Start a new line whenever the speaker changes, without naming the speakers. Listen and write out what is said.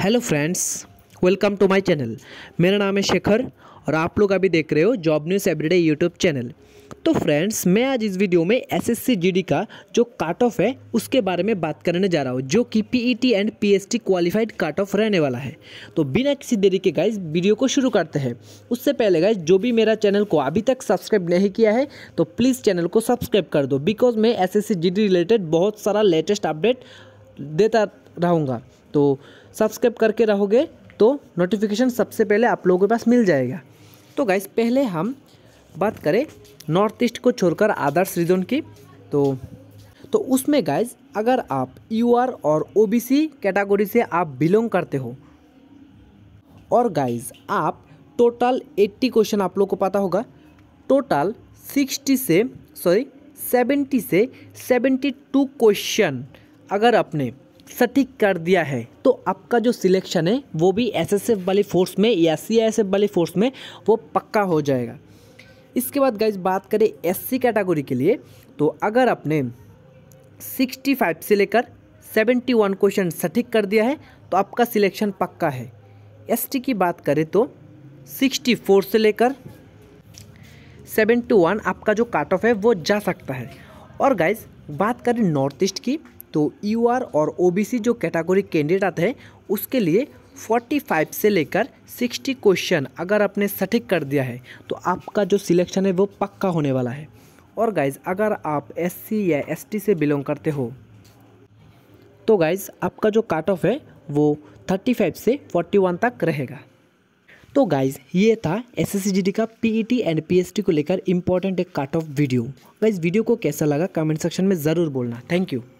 hello friends welcome to my channel मेरा नाम है शेखर और आप लोग अभी देख रहे हो job news everyday YouTube channel तो फ्रेंड्स मैं आज इस वीडियो में एसएससी जीडी का जो काट ऑफ है उसके बारे में बात करने जा रहा हूँ जो कि PET and PST qualified cut off रहने वाला है तो बिना किसी देरी के गाइज वीडियो को शुरू करते हैं उससे पहले गाइज जो भी मेरा चैनल को अभी तक सब्सक्राइब नहीं किया है तो प्लीज़ चैनल को सब्सक्राइब कर दो बिकॉज मैं एस एस रिलेटेड बहुत सारा लेटेस्ट अपडेट देता रहूँगा तो सब्सक्राइब करके रहोगे तो नोटिफिकेशन सबसे पहले आप लोगों के पास मिल जाएगा तो गाइस पहले हम बात करें नॉर्थ ईस्ट को छोड़कर आदर्श रीजन की तो तो उसमें गाइज अगर आप यू आर और ओ बी सी कैटागोरी से आप बिलोंग करते हो और गाइज आप टोटल 80 क्वेश्चन आप लोग को पता होगा टोटल 60 से सॉरी 70 से 72 क्वेश्चन अगर अपने सटीक कर दिया है तो आपका जो सिलेक्शन है वो भी एस एस एफ वाली फोर्स में या सी एस एफ वाली फोर्स में वो पक्का हो जाएगा इसके बाद गाइज बात करें एस सी कैटेगरी के लिए तो अगर आपने 65 से लेकर 71 क्वेश्चन सटीक कर दिया है तो आपका सिलेक्शन पक्का है एस टी की बात करें तो 64 से लेकर 71 आपका जो काट ऑफ है वो जा सकता है और गाइज बात करें नॉर्थ ईस्ट की तो यू e और ओ जो कैटागोरी कैंडिडेट आते हैं उसके लिए 45 से लेकर 60 क्वेश्चन अगर आपने सटीक कर दिया है तो आपका जो सिलेक्शन है वो पक्का होने वाला है और गाइज अगर आप एस या एस से बिलोंग करते हो तो गाइज आपका जो काट ऑफ है वो 35 से 41 तक रहेगा तो गाइज ये था एस एस का टी एंड टी को लेकर इंपॉर्टेंट एक काट ऑफ वीडियो गाइज वीडियो को कैसा लगा कमेंट सेक्शन में ज़रूर बोलना थैंक यू